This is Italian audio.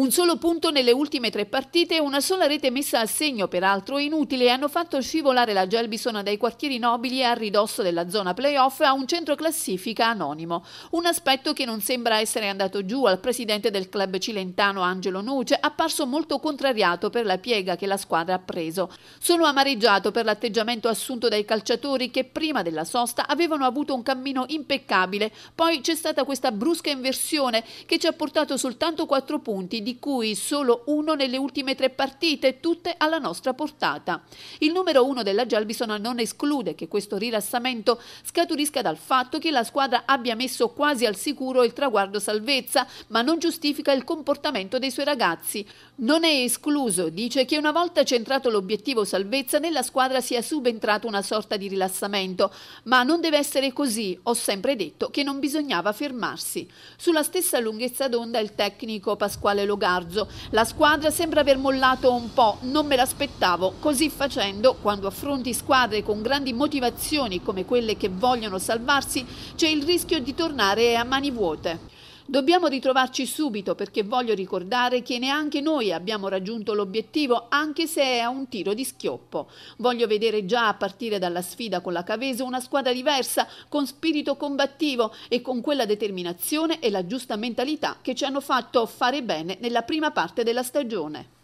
Un solo punto nelle ultime tre partite e una sola rete messa a segno, peraltro inutile, hanno fatto scivolare la Gelbisona dai quartieri nobili a ridosso della zona playoff a un centro classifica anonimo. Un aspetto che non sembra essere andato giù al presidente del club cilentano Angelo Nuce, apparso molto contrariato per la piega che la squadra ha preso. Sono amareggiato per l'atteggiamento assunto dai calciatori che prima della sosta avevano avuto un cammino impeccabile, poi c'è stata questa brusca inversione che ci ha portato soltanto quattro punti di cui solo uno nelle ultime tre partite, tutte alla nostra portata. Il numero uno della Gelbisona non esclude che questo rilassamento scaturisca dal fatto che la squadra abbia messo quasi al sicuro il traguardo salvezza, ma non giustifica il comportamento dei suoi ragazzi. Non è escluso, dice, che una volta centrato l'obiettivo salvezza nella squadra sia subentrato una sorta di rilassamento, ma non deve essere così, ho sempre detto che non bisognava fermarsi. Sulla stessa lunghezza d'onda il tecnico Pasquale Garzo. La squadra sembra aver mollato un po', non me l'aspettavo. Così facendo, quando affronti squadre con grandi motivazioni come quelle che vogliono salvarsi, c'è il rischio di tornare a mani vuote. Dobbiamo ritrovarci subito perché voglio ricordare che neanche noi abbiamo raggiunto l'obiettivo anche se è a un tiro di schioppo. Voglio vedere già a partire dalla sfida con la Cavese una squadra diversa, con spirito combattivo e con quella determinazione e la giusta mentalità che ci hanno fatto fare bene nella prima parte della stagione.